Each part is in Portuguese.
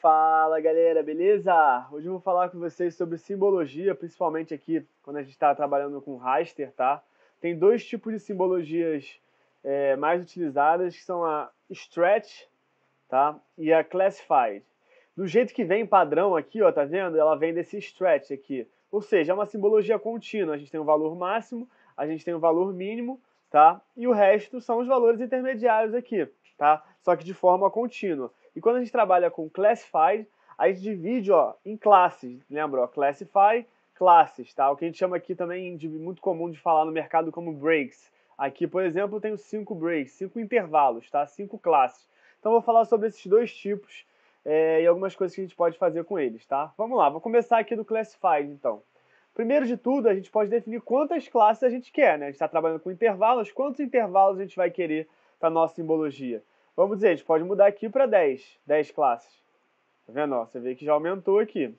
Fala galera, beleza? Hoje eu vou falar com vocês sobre simbologia, principalmente aqui quando a gente está trabalhando com raster, tá? Tem dois tipos de simbologias é, mais utilizadas, que são a stretch tá? e a classified. Do jeito que vem padrão aqui, ó, tá vendo? Ela vem desse stretch aqui. Ou seja, é uma simbologia contínua. A gente tem um valor máximo, a gente tem um valor mínimo, tá? E o resto são os valores intermediários aqui, tá? Só que de forma contínua. E quando a gente trabalha com classified, a gente divide ó, em classes, lembra? Né, ó, classify, classes, tá? O que a gente chama aqui também de muito comum de falar no mercado como breaks. Aqui, por exemplo, eu tenho cinco breaks, cinco intervalos, tá? Cinco classes. Então, vou falar sobre esses dois tipos é, e algumas coisas que a gente pode fazer com eles, tá? Vamos lá, vou começar aqui do Classified, então. Primeiro de tudo, a gente pode definir quantas classes a gente quer, né? A gente está trabalhando com intervalos, quantos intervalos a gente vai querer para nossa simbologia? Vamos dizer, a gente pode mudar aqui para 10, 10 classes. Tá vendo? Ó, você vê que já aumentou aqui.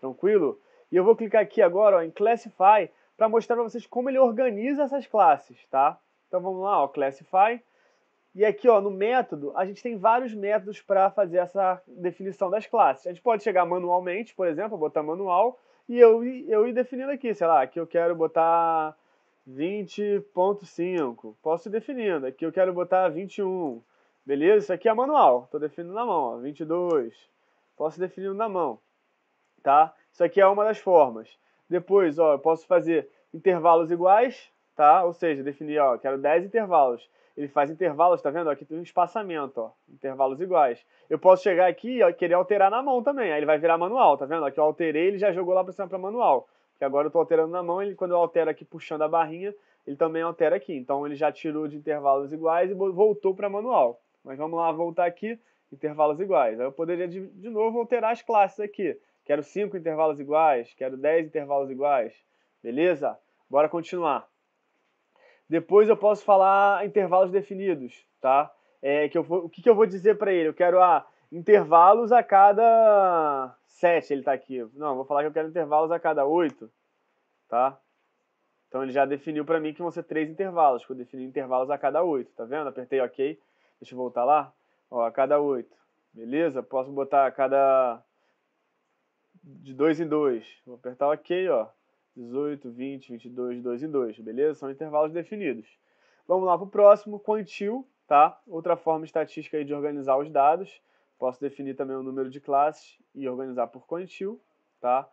Tranquilo? E eu vou clicar aqui agora ó, em Classify para mostrar para vocês como ele organiza essas classes, tá? Então vamos lá, ó, Classify. E aqui ó, no método, a gente tem vários métodos para fazer essa definição das classes. A gente pode chegar manualmente, por exemplo, botar manual, e eu, eu ir definindo aqui, sei lá, aqui eu quero botar 20.5, posso ir definindo, aqui eu quero botar 21, Beleza? Isso aqui é manual. Estou definindo na mão. Ó, 22. Posso definir na mão. Tá? Isso aqui é uma das formas. Depois, ó, eu posso fazer intervalos iguais. Tá? Ou seja, definir, ó, quero 10 intervalos. Ele faz intervalos, tá vendo? Aqui tem um espaçamento, ó, intervalos iguais. Eu posso chegar aqui e querer alterar na mão também. Aí ele vai virar manual, tá vendo? Aqui eu alterei, ele já jogou lá para cima para manual. Porque agora eu estou alterando na mão, ele, quando eu altero aqui puxando a barrinha, ele também altera aqui. Então ele já tirou de intervalos iguais e voltou para manual. Mas vamos lá voltar aqui, intervalos iguais. Aí eu poderia de, de novo alterar as classes aqui. Quero 5 intervalos iguais, quero 10 intervalos iguais. Beleza? Bora continuar. Depois eu posso falar intervalos definidos, tá? É, que eu vou, o que, que eu vou dizer para ele? Eu quero ah, intervalos a cada 7, ele está aqui. Não, vou falar que eu quero intervalos a cada 8, tá? Então ele já definiu para mim que vão ser três intervalos, que eu defini intervalos a cada 8, tá vendo? Apertei OK. Deixa eu voltar lá. Ó, a cada 8. Beleza? Posso botar a cada de 2 em 2. Vou apertar OK, ó. 18, 20, 22, 2 em 2, beleza? São intervalos definidos. Vamos lá para o próximo, quantil, tá? Outra forma estatística de organizar os dados. Posso definir também o número de classes e organizar por quantil, tá?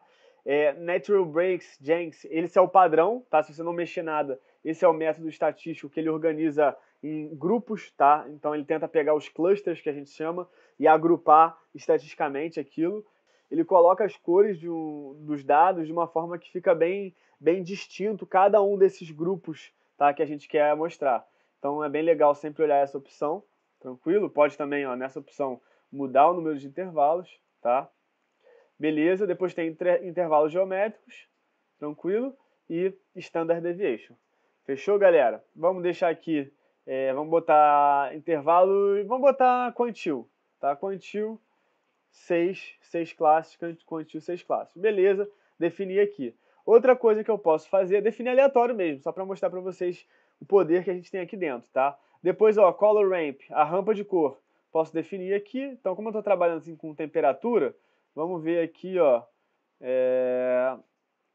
É, natural Breaks, Jenks, esse é o padrão, tá? Se você não mexer nada, esse é o método estatístico que ele organiza em grupos, tá? Então ele tenta pegar os clusters que a gente chama e agrupar estatisticamente aquilo. Ele coloca as cores um, dos dados de uma forma que fica bem, bem distinto cada um desses grupos, tá? Que a gente quer mostrar. Então é bem legal sempre olhar essa opção, tranquilo? Pode também, ó, nessa opção mudar o número de intervalos, tá? Beleza, depois tem intervalos geométricos, tranquilo? E standard deviation. Fechou, galera? Vamos deixar aqui, é, vamos botar intervalo e vamos botar quantil, tá? Quantil, seis, seis classes, quantil, seis classes. Beleza, defini aqui. Outra coisa que eu posso fazer é definir aleatório mesmo, só para mostrar para vocês o poder que a gente tem aqui dentro, tá? Depois, ó, color ramp, a rampa de cor, posso definir aqui. Então, como eu estou trabalhando assim com temperatura, vamos ver aqui, ó, é...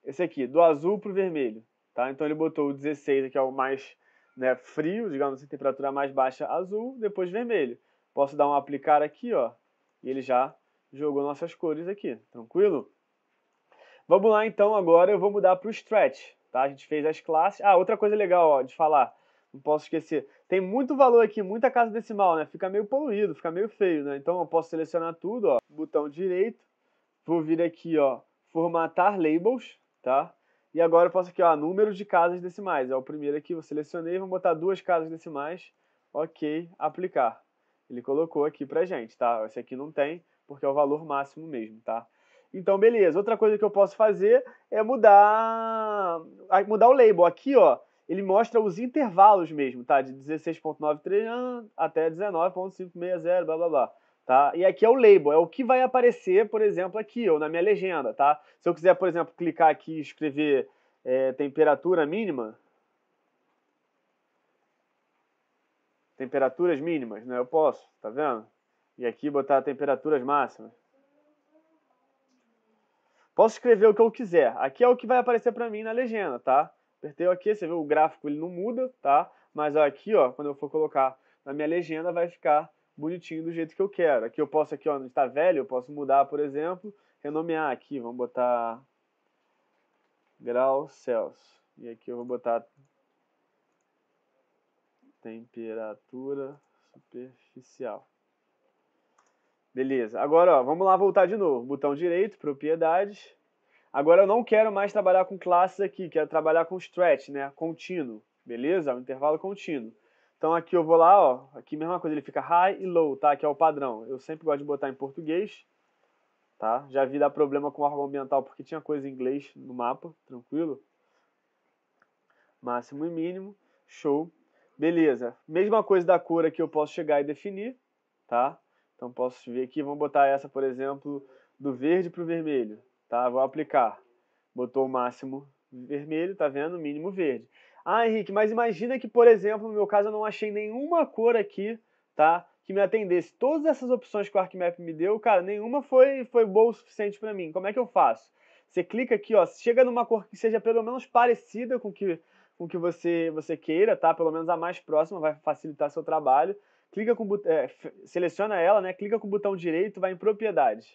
esse aqui, do azul para o vermelho. Tá? Então ele botou o 16, que é o mais né, frio, digamos assim, temperatura mais baixa, azul, depois vermelho. Posso dar um aplicar aqui, ó, e ele já jogou nossas cores aqui, tranquilo? Vamos lá então, agora eu vou mudar para o stretch, tá? A gente fez as classes. Ah, outra coisa legal ó, de falar, não posso esquecer. Tem muito valor aqui, muita casa decimal, né? Fica meio poluído, fica meio feio, né? Então eu posso selecionar tudo, ó, botão direito, vou vir aqui, ó, formatar labels, tá? E agora eu posso aqui, ó, número de casas decimais. É o primeiro aqui, eu selecionei, vou botar duas casas decimais. Ok, aplicar. Ele colocou aqui pra gente, tá? Esse aqui não tem, porque é o valor máximo mesmo, tá? Então, beleza. Outra coisa que eu posso fazer é mudar, mudar o label. Aqui, ó, ele mostra os intervalos mesmo, tá? De 16.93 ah, até 19.560, blá, blá, blá. Tá? E aqui é o label, é o que vai aparecer, por exemplo, aqui ou na minha legenda, tá? Se eu quiser, por exemplo, clicar aqui e escrever é, temperatura mínima, temperaturas mínimas, né? Eu posso, tá vendo? E aqui botar temperaturas máximas. Posso escrever o que eu quiser. Aqui é o que vai aparecer para mim na legenda, tá? Apertei aqui, você viu o gráfico, ele não muda, tá? Mas ó, aqui, ó, quando eu for colocar na minha legenda, vai ficar bonitinho do jeito que eu quero. Aqui eu posso, aqui ó, onde está velho, eu posso mudar, por exemplo, renomear aqui, vamos botar graus Celsius. E aqui eu vou botar temperatura superficial. Beleza. Agora, ó, vamos lá voltar de novo. Botão direito, propriedades. Agora eu não quero mais trabalhar com classes aqui, quero trabalhar com stretch, né? Contínuo. Beleza? O intervalo contínuo. Então aqui eu vou lá, ó, aqui mesma coisa, ele fica high e low, tá? Que é o padrão. Eu sempre gosto de botar em português, tá? Já vi dar problema com o órgão ambiental porque tinha coisa em inglês no mapa, tranquilo. Máximo e mínimo, show. Beleza. Mesma coisa da cor aqui eu posso chegar e definir, tá? Então posso ver aqui, vamos botar essa, por exemplo, do verde para o vermelho, tá? Vou aplicar. Botou o máximo vermelho, tá vendo? O mínimo verde. Ah, Henrique, mas imagina que, por exemplo, no meu caso eu não achei nenhuma cor aqui, tá? Que me atendesse. Todas essas opções que o ArcMap me deu, cara, nenhuma foi, foi boa o suficiente para mim. Como é que eu faço? Você clica aqui, ó, chega numa cor que seja pelo menos parecida com que, o que você, você queira, tá? Pelo menos a mais próxima, vai facilitar seu trabalho. Clica com é, seleciona ela, né? Clica com o botão direito, vai em propriedades.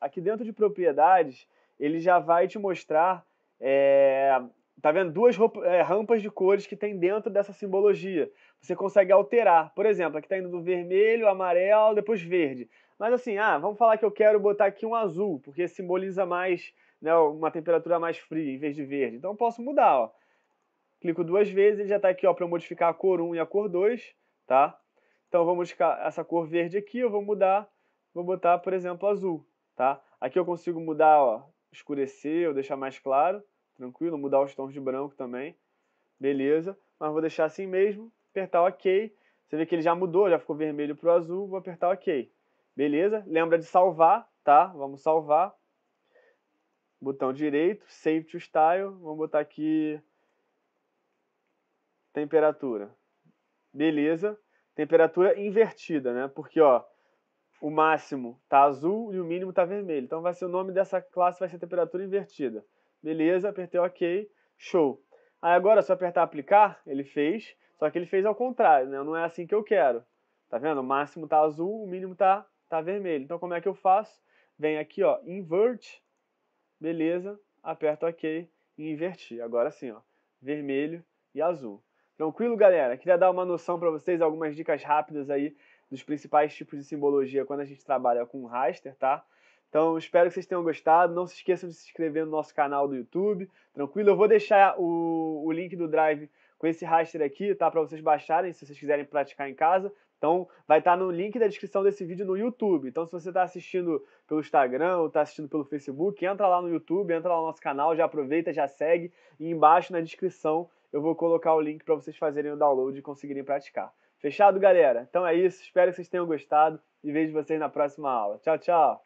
Aqui dentro de propriedades, ele já vai te mostrar é, Tá vendo? Duas é, rampas de cores que tem dentro dessa simbologia. Você consegue alterar. Por exemplo, aqui tá indo do vermelho, amarelo, depois verde. Mas assim, ah, vamos falar que eu quero botar aqui um azul, porque simboliza mais, né, uma temperatura mais fria em vez de verde. Então eu posso mudar, ó. Clico duas vezes, ele já tá aqui, ó, para eu modificar a cor 1 e a cor 2, tá? Então eu vou modificar essa cor verde aqui, eu vou mudar, vou botar, por exemplo, azul, tá? Aqui eu consigo mudar, ó, escurecer ou deixar mais claro. Tranquilo? Mudar os tons de branco também. Beleza. Mas vou deixar assim mesmo. Apertar OK. Você vê que ele já mudou, já ficou vermelho para o azul. Vou apertar OK. Beleza? Lembra de salvar, tá? Vamos salvar. Botão direito, Save to Style. Vamos botar aqui temperatura. Beleza. Temperatura invertida, né? Porque, ó, o máximo tá azul e o mínimo tá vermelho. Então vai ser o nome dessa classe vai ser temperatura invertida. Beleza, apertei OK, show. Aí agora, se eu apertar aplicar, ele fez, só que ele fez ao contrário, né? Não é assim que eu quero. Tá vendo? O máximo tá azul, o mínimo tá, tá vermelho. Então como é que eu faço? Vem aqui, ó, invert, beleza, aperto OK e inverti. Agora sim, ó, vermelho e azul. Tranquilo, galera? Queria dar uma noção para vocês, algumas dicas rápidas aí dos principais tipos de simbologia quando a gente trabalha com raster, tá? Então, espero que vocês tenham gostado. Não se esqueçam de se inscrever no nosso canal do YouTube. Tranquilo? Eu vou deixar o, o link do Drive com esse raster aqui, tá? Para vocês baixarem, se vocês quiserem praticar em casa. Então, vai estar tá no link da descrição desse vídeo no YouTube. Então, se você está assistindo pelo Instagram ou está assistindo pelo Facebook, entra lá no YouTube, entra lá no nosso canal, já aproveita, já segue. E embaixo na descrição eu vou colocar o link para vocês fazerem o download e conseguirem praticar. Fechado, galera? Então é isso. Espero que vocês tenham gostado e vejo vocês na próxima aula. Tchau, tchau!